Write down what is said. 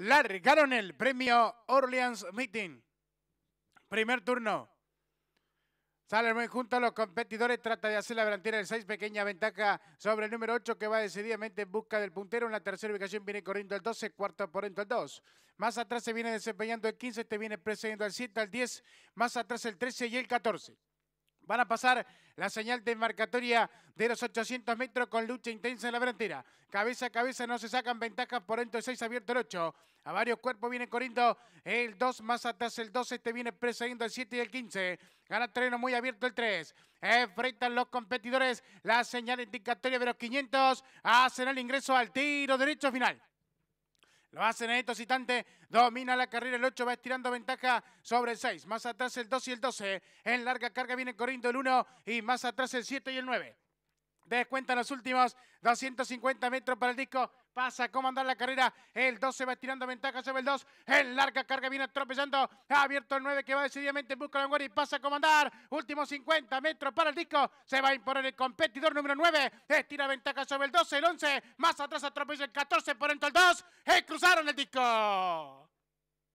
largaron el premio Orleans Meeting. Primer turno. Salen junto a los competidores trata de hacer la delantera del 6, pequeña ventaja sobre el número 8 que va decididamente en busca del puntero. En la tercera ubicación viene corriendo el 12, cuarto por dentro el 2. Más atrás se viene desempeñando el 15, te este viene precediendo al 7, al 10, más atrás el 13 y el 14. Van a pasar la señal de marcatoria de los 800 metros con lucha intensa en la frontera. Cabeza a cabeza no se sacan ventajas por dentro el 6 abierto el 8. A varios cuerpos viene corriendo el 2, más atrás el 12, Este viene precediendo el 7 y el 15. Gana terreno muy abierto el 3. Enfrentan los competidores la señal indicatoria de los 500. Hacen el ingreso al tiro derecho final. Lo hacen en estos Domina la carrera el 8, va estirando ventaja sobre el 6. Más atrás el 2 y el 12. En larga carga viene corriendo el 1 y más atrás el 7 y el 9. Descuenta los últimos 250 metros para el disco. Pasa a comandar la carrera. El 12 va estirando ventaja sobre el 2. El larga carga viene atropellando. Ha abierto el 9 que va decididamente en busca de la y pasa a comandar. Últimos 50 metros para el disco. Se va a imponer el competidor número 9. Estira ventaja sobre el 12, el 11. Más atrás atropella el 14 por dentro el 2. Y ¡Eh, cruzaron el disco.